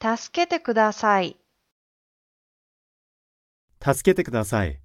助けてください。助けてください。